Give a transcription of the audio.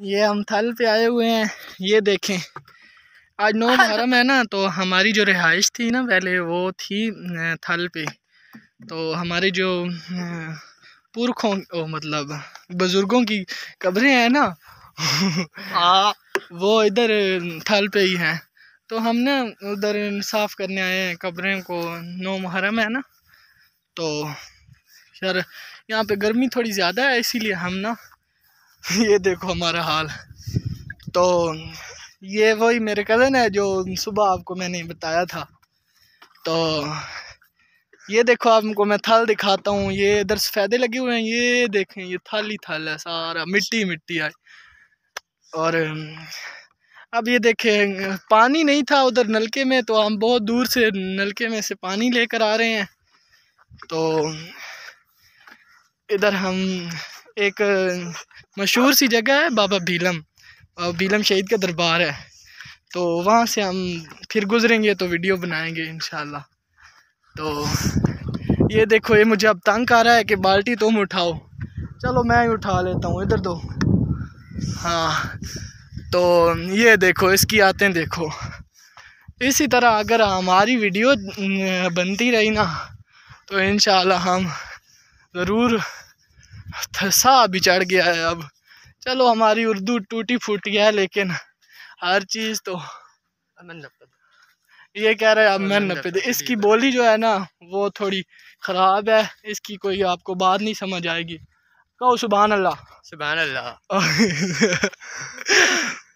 ये हम थल पे आए हुए हैं ये देखें आज नौ मुहर्रम है ना तो हमारी जो रिहाइश थी ना पहले वो थी थल पे तो हमारे जो पुरखों ओ, मतलब बुज़ुर्गों की कब्रें हैं ना आ, हाँ। वो इधर थल पे ही हैं तो हम ना उधर साफ़ करने आए हैं कब्रें को नौ मुहर्रम है ना तो यार यहाँ पे गर्मी थोड़ी ज़्यादा है इसीलिए हम ना ये देखो हमारा हाल तो ये वही मेरे कज़न है जो सुबह आपको मैंने बताया था तो ये देखो आपको मैं थल दिखाता हूँ ये इधर सफ़ेदे लगे हुए हैं ये देखें ये थल ही थल है सारा मिट्टी मिट्टी है और अब ये देखें पानी नहीं था उधर नलके में तो हम बहुत दूर से नलके में से पानी लेकर आ रहे हैं तो इधर हम एक मशहूर सी जगह है बाबा भीलम बाबा भीलम शहीद का दरबार है तो वहाँ से हम फिर गुज़रेंगे तो वीडियो बनाएंगे इन तो ये देखो ये मुझे अब तंग आ रहा है कि बाल्टी तुम उठाओ चलो मैं ही उठा लेता हूँ इधर दो हाँ तो ये देखो इसकी आते देखो इसी तरह अगर हमारी वीडियो बनती रही ना तो इन हम ज़रूर फंसा बिछड़ गया है अब चलो हमारी उर्दू टूटी फूट गया है लेकिन हर चीज़ तो ये कह रहे हैं अमन नपद इसकी बोली जो है ना वो थोड़ी ख़राब है इसकी कोई आपको बात नहीं समझ आएगी कहो सुबह अल्लाह सुबह अल्लाह